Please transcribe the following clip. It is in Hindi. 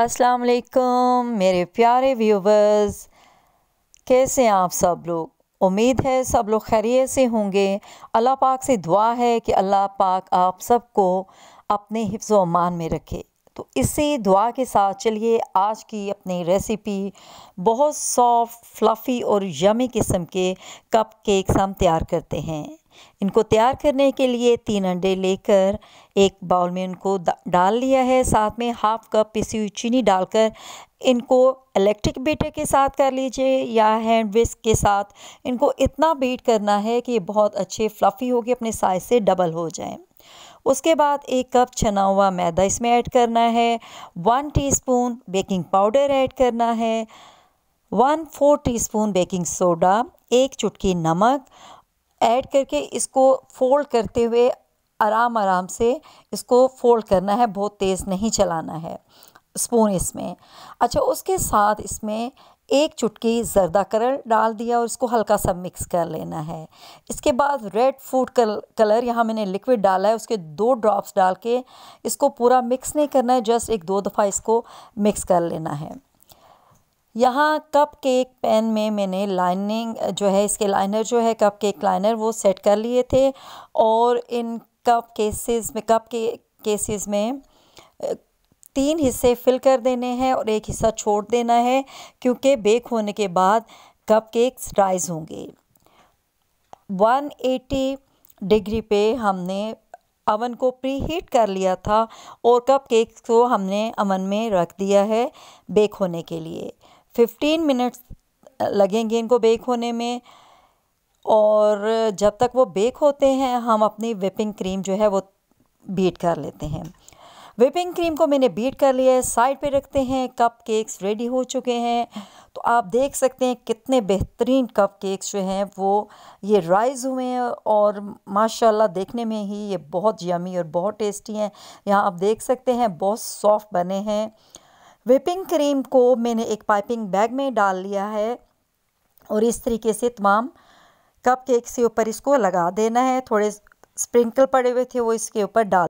अस्सलाम वालेकुम मेरे प्यारे व्यूवर्स कैसे हैं आप सब लोग उम्मीद है सब लोग खैरियत से होंगे अल्लाह पाक से दुआ है कि अल्लाह पाक आप सबको अपने हिफ्ज़ अमान में रखे तो इसी दुआ के साथ चलिए आज की अपनी रेसिपी बहुत सॉफ्ट फ्लफ़ी और यमी किस्म के कप केक्स हम तैयार करते हैं इनको तैयार करने के लिए तीन अंडे लेकर एक बाउल में इनको डाल लिया है साथ में हाफ कप पिसी हुई चीनी डालकर इनको इलेक्ट्रिक बीटर के साथ कर लीजिए या हैंड विस्क के साथ इनको इतना बीट करना है कि बहुत अच्छे फ्लफ़ी गए अपने साइज़ से डबल हो जाएं उसके बाद एक कप छना हुआ मैदा इसमें ऐड करना है one teaspoon baking powder add करना है one four teaspoon baking soda एक चुटकी नमक ऐड करके इसको फ़ोल्ड करते हुए आराम आराम से इसको फ़ोल्ड करना है बहुत तेज़ नहीं चलाना है स्पून इसमें अच्छा उसके साथ इसमें एक चुटकी जरदा कलर डाल दिया और इसको हल्का सा मिक्स कर लेना है इसके बाद रेड फूड कल, कलर यहाँ मैंने लिक्विड डाला है उसके दो ड्रॉप्स डाल के इसको पूरा मिक्स नहीं करना है जस्ट एक दो दफ़ा इसको मिक्स कर लेना है यहाँ कप केक पैन में मैंने लाइनिंग जो है इसके लाइनर जो है कप केक लाइनर वो सेट कर लिए थे और इन कप केसेस में कप के केसेस में तीन हिस्से फिल कर देने हैं और एक हिस्सा छोड़ देना है क्योंकि बेक होने के बाद कप केक्स राइज होंगे 180 डिग्री पे हमने अवन को प्री हीट कर लिया था और कप केक्स को हमने अवन में रख दिया है बेक होने के लिए फिफ्टीन मिनट्स लगेंगे इनको बेक होने में और जब तक वो बेक होते हैं हम अपनी विपिंग क्रीम जो है वो बीट कर लेते हैं विपिंग क्रीम को मैंने बीट कर लिया है साइड पे रखते हैं कप केक्स रेडी हो चुके हैं तो आप देख सकते हैं कितने बेहतरीन कप केक्स जो हैं वो ये राइज़ हुए हैं और माशाल्लाह देखने में ही ये बहुत यमी और बहुत टेस्टी हैं यहाँ आप देख सकते हैं बहुत सॉफ्ट बने हैं व्हिपिंग क्रीम को मैंने एक पाइपिंग बैग में डाल लिया है और इस तरीके से तमाम कप केक से ऊपर इसको लगा देना है थोड़े स्प्रिंकल पड़े हुए थे वो इसके ऊपर डाल